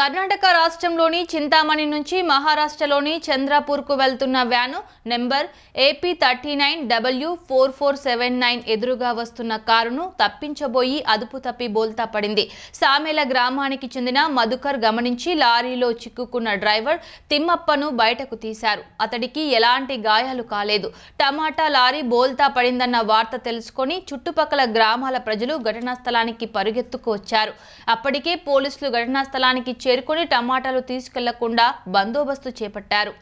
కర్ణాటక రాష్ట్రంలోని చింతామణి నుంచి మహారాష్ట్రలోని చంద్రపూర్కు వెళ్తున్న van number AP thirty nine W four four seven nine ఎదురుగా వస్తున్న కారును తప్పించబోయి అదుపు తప్పి బోల్తా పడింది సామేల గ్రామానికి చెందిన మధుకర్ గమనించి లారీలో చిక్కుకున్న డ్రైవర్ తిమ్మప్పను బయటకు తీశారు అతడికి ఎలాంటి గాయాలు కాలేదు టమాటా లారీ బోల్తా పడిందన్న వార్త తెలుసుకొని చుట్టుపక్కల గ్రామాల ప్రజలు ఘటనా స్థలానికి పరుగెత్తుకు వచ్చారు అప్పటికే పోలీసులు ఘటనా స్థలానికి చేరుకుని టమాటాలు తీసుకెళ్లకుండా బందోబస్తు చేపట్టారు